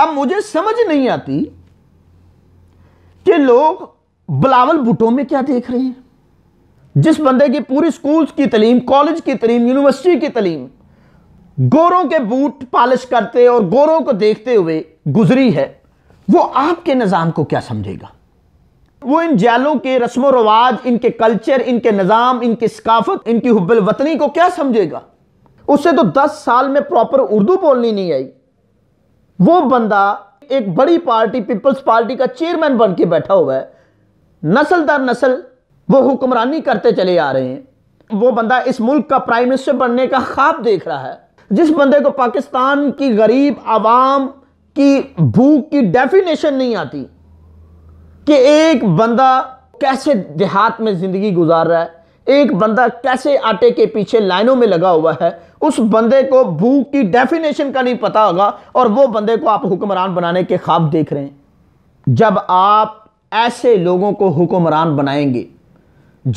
अब मुझे समझ नहीं आती कि लोग बलावल भुट्टो में क्या देख रहे हैं जिस बंदे की पूरी स्कूल की तलीम कॉलेज की तलीम यूनिवर्सिटी की तलीम गोरों के बूट पॉलिश करते और गोरों को देखते हुए गुजरी है वो आपके निज़ाम को क्या समझेगा वो इन जालों के रस्म रवाज इनके कल्चर इनके निज़ाम इनकी सकाफत इनकी हुबल वतनी को क्या समझेगा उससे तो दस साल में प्रॉपर उर्दू बोलनी नहीं आई वो बंदा एक बड़ी पार्टी पीपल्स पार्टी का चेयरमैन बन के बैठा हुआ है नस्ल दर नस्ल वो हुक्मरानी करते चले आ रहे हैं वो बंदा इस मुल्क का प्राइम मिनिस्टर बनने का ख्वाब देख रहा है जिस बंदे को पाकिस्तान की गरीब आवाम की भूख की डेफिनेशन नहीं आती कि एक बंदा कैसे देहात में ज़िंदगी गुजार रहा है एक बंदा कैसे आटे के पीछे लाइनों में लगा हुआ है उस बंदे को भूख की डेफिनेशन का नहीं पता होगा और वो बंदे को आप हुक्मरान बनाने के ख्वाब देख रहे हैं जब आप ऐसे लोगों को हुक्मरान बनाएंगे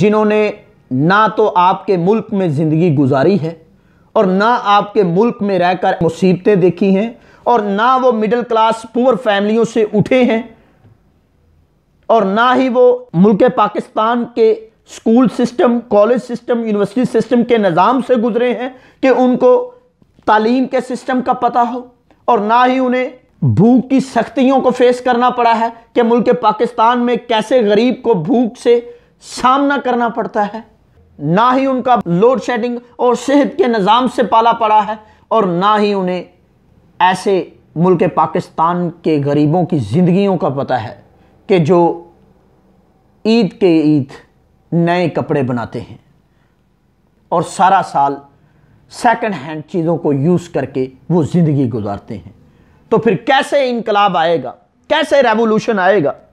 जिन्होंने ना तो आपके मुल्क में ज़िंदगी गुजारी है और ना आपके मुल्क में रहकर मुसीबतें देखी हैं और ना वो मिडिल क्लास पुअर फैमिलियों से उठे हैं और ना ही वो मुल्क पाकिस्तान के school system college system university system के निज़ाम से गुजरे हैं कि उनको तालीम के सिस्टम का पता हो और ना ही उन्हें भूख की सख्तियों को फेस करना पड़ा है कि मुल्क पाकिस्तान में कैसे गरीब को भूख से सामना करना पड़ता है ना ही उनका लोड शेडिंग और सेहत के निज़ाम से पाला पड़ा है और ना ही उन्हें ऐसे मुल्क पाकिस्तान के गरीबों की ज़िंदगियों का पता है कि जो ईद के ईद नए कपड़े बनाते हैं और सारा साल सेकंड हैंड चीज़ों को यूज़ करके वो ज़िंदगी गुजारते हैं तो फिर कैसे इनकलाब आएगा कैसे रेवोल्यूशन आएगा